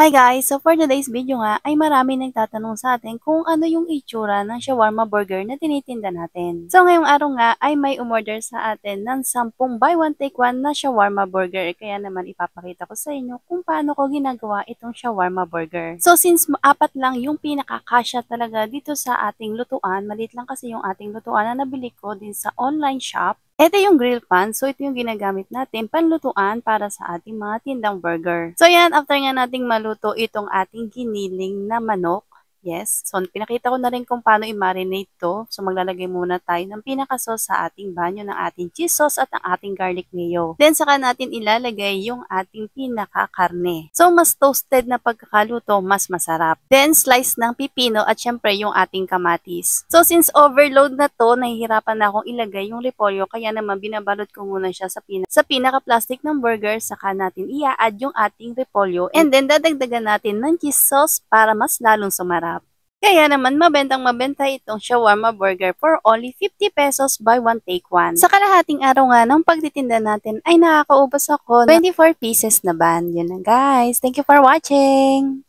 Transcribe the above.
Hi guys! So for today's video nga ay marami nagtatanong sa atin kung ano yung itsura ng shawarma burger na tinitinda natin. So ngayong araw nga ay may umorder sa atin ng 10 buy 1 take 1 na shawarma burger. Kaya naman ipapakita ko sa inyo kung paano ko ginagawa itong shawarma burger. So since apat lang yung pinakakasya talaga dito sa ating lutuan, malit lang kasi yung ating lutuan na nabili ko din sa online shop, ito yung grill pan. So, ito yung ginagamit natin panlutuan para sa ating mga tindang burger. So, yan. After nga nating maluto itong ating giniling na manok, Yes. So, pinakita ko na rin kung paano i-marinate to. So, maglalagay muna tayo ng pinaka sa ating banyo ng ating cheese sauce at ang ating garlic mayo. Then, saka natin ilalagay yung ating pinakakarne. So, mas toasted na pagkakaluto, mas masarap. Then, slice ng pipino at syempre yung ating kamatis. So, since overload na to, nahihirapan na akong ilagay yung repolyo kaya naman binabalot ko muna siya sa, pina sa pinaka-plastic ng burger. Saka natin i-add yung ating repolyo and then dadagdagan natin ng cheese sauce para mas lalong sumarap. Kaya naman mabentang mabenta itong shawarma burger for only 50 pesos by one take one. Sa kalahating araw nga ng pagtitinda natin ay nakakaubos ako ng 24 pieces na ban. Yun na guys. Thank you for watching!